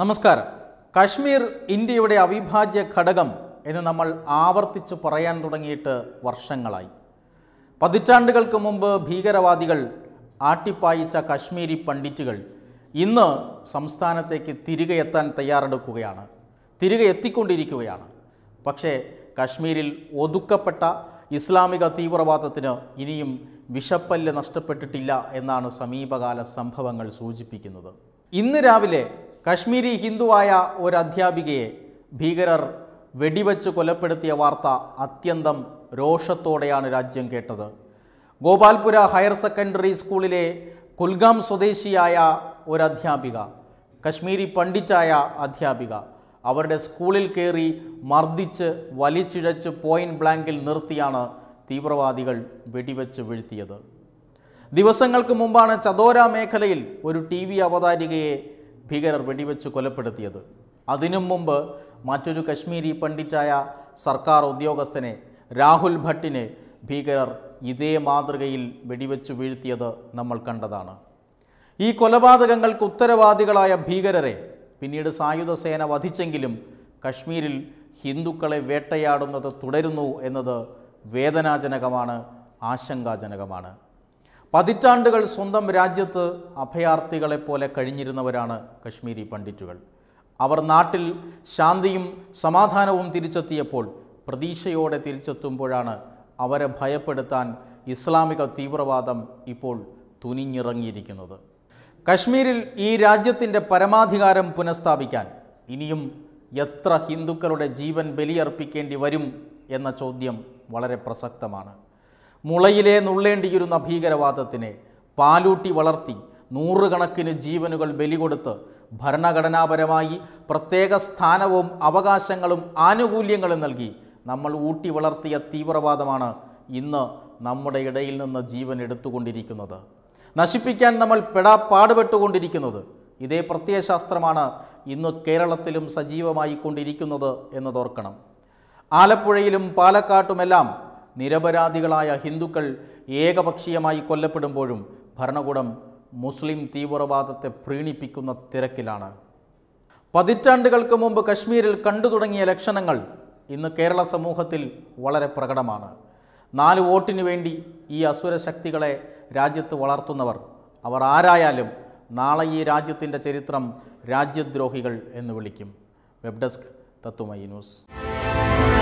നമസ്കാരം കാശ്മീർ ഇന്ത്യയുടെ അവിഭാജ്യ ഘടകം എന്ന് നമ്മൾ ആവർത്തിച്ചു പറയാൻ തുടങ്ങിയിട്ട് വർഷങ്ങളായി പതിറ്റാണ്ടുകൾക്ക് മുമ്പ് ഭീകരവാദികൾ ആട്ടിപ്പായിച്ച കാശ്മീരി പണ്ഡിറ്റുകൾ ഇന്ന് സംസ്ഥാനത്തേക്ക് തിരികെ എത്താൻ തയ്യാറെടുക്കുകയാണ് തിരികെ എത്തിക്കൊണ്ടിരിക്കുകയാണ് പക്ഷേ കാശ്മീരിൽ ഒതുക്കപ്പെട്ട ഇസ്ലാമിക തീവ്രവാദത്തിന് ഇനിയും വിഷപ്പല്ല് നഷ്ടപ്പെട്ടിട്ടില്ല എന്നാണ് സമീപകാല സംഭവങ്ങൾ സൂചിപ്പിക്കുന്നത് ഇന്ന് രാവിലെ കശ്മീരി ഹിന്ദുവായ ഒരു അധ്യാപികയെ ഭീകരർ വെടിവെച്ച് കൊലപ്പെടുത്തിയ വാർത്ത അത്യന്തം രോഷത്തോടെയാണ് രാജ്യം കേട്ടത് ഗോപാൽപുര ഹയർ സെക്കൻഡറി സ്കൂളിലെ കുൽഗാം സ്വദേശിയായ ഒരു അധ്യാപിക കശ്മീരി പണ്ഡിറ്റായ അധ്യാപിക അവരുടെ സ്കൂളിൽ കയറി മർദ്ദിച്ച് വലിച്ചിഴച്ച് പോയിന്റ് ബ്ലാങ്കിൽ നിർത്തിയാണ് തീവ്രവാദികൾ വെടിവെച്ച് വീഴ്ത്തിയത് ദിവസങ്ങൾക്ക് മുമ്പാണ് ചതോര മേഖലയിൽ ഒരു ടി വി അവതാരികയെ ഭീകരർ വെടിവെച്ച് കൊലപ്പെടുത്തിയത് അതിനും മുമ്പ് മറ്റൊരു കശ്മീരി പണ്ഡിറ്റായ സർക്കാർ ഉദ്യോഗസ്ഥനെ രാഹുൽ ഭട്ടിനെ ഭീകരർ ഇതേ മാതൃകയിൽ വെടിവെച്ച് വീഴ്ത്തിയത് നമ്മൾ കണ്ടതാണ് ഈ കൊലപാതകങ്ങൾക്ക് ഉത്തരവാദികളായ ഭീകരരെ പിന്നീട് സായുധ സേന വധിച്ചെങ്കിലും കശ്മീരിൽ ഹിന്ദുക്കളെ വേട്ടയാടുന്നത് തുടരുന്നു എന്നത് വേദനാജനകമാണ് ആശങ്കാജനകമാണ് പതിറ്റാണ്ടുകൾ സ്വന്തം രാജ്യത്ത് അഭയാർത്ഥികളെപ്പോലെ കഴിഞ്ഞിരുന്നവരാണ് കശ്മീരി പണ്ഡിറ്റുകൾ അവർ നാട്ടിൽ ശാന്തിയും സമാധാനവും തിരിച്ചെത്തിയപ്പോൾ പ്രതീക്ഷയോടെ തിരിച്ചെത്തുമ്പോഴാണ് അവരെ ഭയപ്പെടുത്താൻ ഇസ്ലാമിക തീവ്രവാദം ഇപ്പോൾ തുനിഞ്ഞിറങ്ങിയിരിക്കുന്നത് കശ്മീരിൽ ഈ രാജ്യത്തിൻ്റെ പരമാധികാരം പുനഃസ്ഥാപിക്കാൻ ഇനിയും എത്ര ഹിന്ദുക്കളുടെ ജീവൻ ബലിയർപ്പിക്കേണ്ടി വരും എന്ന ചോദ്യം വളരെ പ്രസക്തമാണ് മുളയിലെ നുള്ളേണ്ടിയിരുന്ന ഭീകരവാദത്തിനെ പാലൂട്ടി വളർത്തി നൂറുകണക്കിന് ജീവനുകൾ ബലികൊടുത്ത് ഭരണഘടനാപരമായി പ്രത്യേക സ്ഥാനവും അവകാശങ്ങളും ആനുകൂല്യങ്ങളും നൽകി നമ്മൾ ഊട്ടി വളർത്തിയ തീവ്രവാദമാണ് ഇന്ന് നമ്മുടെ ഇടയിൽ നിന്ന് ജീവൻ എടുത്തുകൊണ്ടിരിക്കുന്നത് നശിപ്പിക്കാൻ നമ്മൾ പെടാ പാടുപെട്ടുകൊണ്ടിരിക്കുന്നത് ഇതേ പ്രത്യയശാസ്ത്രമാണ് ഇന്ന് കേരളത്തിലും സജീവമായി എന്നതോർക്കണം ആലപ്പുഴയിലും പാലക്കാട്ടുമെല്ലാം നിരപരാധികളായ ഹിന്ദുക്കൾ ഏകപക്ഷീയമായി കൊല്ലപ്പെടുമ്പോഴും ഭരണകൂടം മുസ്ലിം തീവ്രവാദത്തെ പ്രീണിപ്പിക്കുന്ന തിരക്കിലാണ് പതിറ്റാണ്ടുകൾക്ക് മുമ്പ് കശ്മീരിൽ കണ്ടു തുടങ്ങിയ ലക്ഷണങ്ങൾ ഇന്ന് കേരള സമൂഹത്തിൽ വളരെ പ്രകടമാണ് നാല് വോട്ടിനു വേണ്ടി ഈ അസുര ശക്തികളെ രാജ്യത്ത് വളർത്തുന്നവർ അവർ ആരായാലും നാളെ ഈ രാജ്യത്തിൻ്റെ ചരിത്രം രാജ്യദ്രോഹികൾ എന്ന് വിളിക്കും വെബ് ഡെസ്ക് തത്വമയി ന്യൂസ്